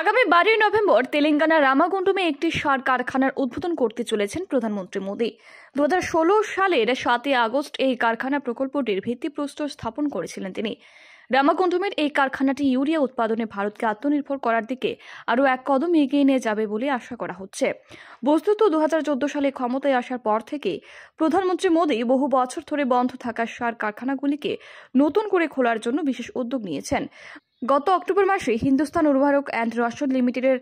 আগামী বারোই নভেম্বর তেলেঙ্গানার রামাগুন্ডুমে একটি সার কারখানার উদ্বোধন করতে চলেছেন প্রধানমন্ত্রী মোদী দু সালের সাতই আগস্ট এই কারখানা প্রকল্পটির ভিত্তিপ্রস্তর স্থাপন করেছিলেন তিনি রামাগুন্ডুমের এই কারখানাটি ইউরিয়া উৎপাদনে ভারতকে আত্মনির্ভর করার দিকে আরও এক কদম এগিয়ে নিয়ে যাবে বলে আশা করা হচ্ছে বস্তুত দু সালে ক্ষমতায় আসার পর থেকে প্রধানমন্ত্রী মোদী বহু বছর ধরে বন্ধ থাকা সার কারখানাগুলিকে নতুন করে খোলার জন্য বিশেষ উদ্যোগ নিয়েছেন গত অক্টোবর মাসে হিন্দুস্তান উর্বরক অ্যান্ড রসদ লিমিটেডের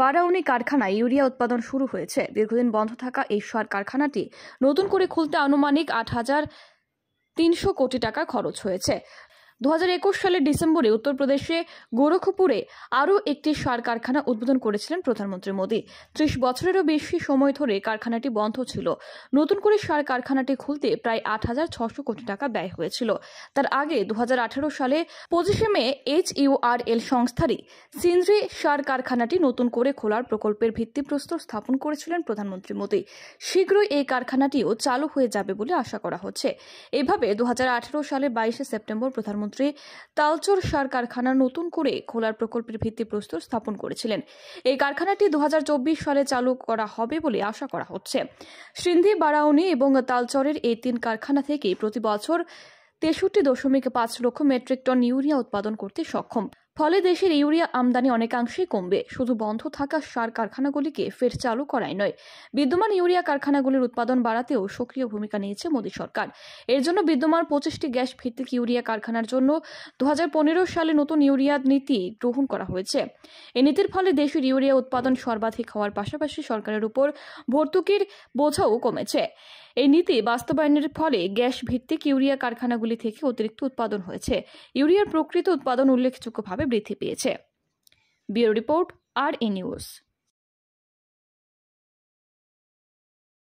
বারাউনি কারখানায় ইউরিয়া উৎপাদন শুরু হয়েছে দীর্ঘদিন বন্ধ থাকা এই সার কারখানাটি নতুন করে খুলতে আনুমানিক আট হাজার তিনশো কোটি টাকা খরচ হয়েছে দু সালের ডিসেম্বরে উত্তরপ্রদেশে গোরখপুরে আরও একটি সার কারখানা উদ্বোধন করেছিলেন প্রধানমন্ত্রী মোদী ত্রিশ বছরেরও বেশি সময় ধরে কারখানাটি বন্ধ ছিল নতুন করে সার কারখানাটি খুলতে প্রায় আট হাজার ছশো কোটি টাকা ব্যয় হয়েছিল তার আগে দু সালে পঁচিশে মে এইচ ইউআরএল সংস্থারই সিন্দ্রি সার কারখানাটি নতুন করে খোলার প্রকল্পের ভিত্তিপ্রস্তর স্থাপন করেছিলেন প্রধানমন্ত্রী মোদী শীঘ্রই এই কারখানাটিও চালু হয়ে যাবে বলে আশা করা হচ্ছে এভাবে দু সালের বাইশে সেপ্টেম্বর প্রধানমন্ত্রী প্রধানমন্ত্রী তালচর সার কারখানা নতুন করে খোলার প্রকল্পের ভিত্তিপ্রস্তর স্থাপন করেছিলেন এই কারখানাটি দু সালে চালু করা হবে বলে আশা করা হচ্ছে সিন্ধি বারাউনি এবং তালচরের এই তিন কারখানা থেকে প্রতি বছর তেষট্টি দশমিক পাঁচ লক্ষ মেট্রিক টন ইউরিয়া উৎপাদন করতে সক্ষম ফলে দেশের ইউরিয়া আমদানি অনেকাংশেই কমবে শুধু বন্ধ থাকা সার কারখানাগুলিকে ফের চালু করাই নয় বিদ্যমান ইউরিয়া কারখানাগুলির উৎপাদন বাড়াতেও সক্রিয় ভূমিকা নিয়েছে মোদী সরকার এর জন্য বিদ্যমান পঁচিশটি গ্যাস ভিত্তিক ইউরিয়া কারখানার জন্য দু সালে নতুন ইউরিয়া নীতি গ্রহণ করা হয়েছে এই নীতির ফলে দেশের ইউরিয়া উৎপাদন সর্বাধিক হওয়ার পাশাপাশি সরকারের উপর ভর্তুকির বোঝাও কমেছে এই নীতি বাস্তবায়নের ফলে গ্যাস ভিত্তিক ইউরিয়া কারখানাগুলি থেকে অতিরিক্ত উৎপাদন হয়েছে ইউরিয়ার প্রকৃত উৎপাদন উল্লেখযোগ্যভাবে বৃদ্ধি পেয়েছে বিউরো রিপোর্ট আর এ নিউজ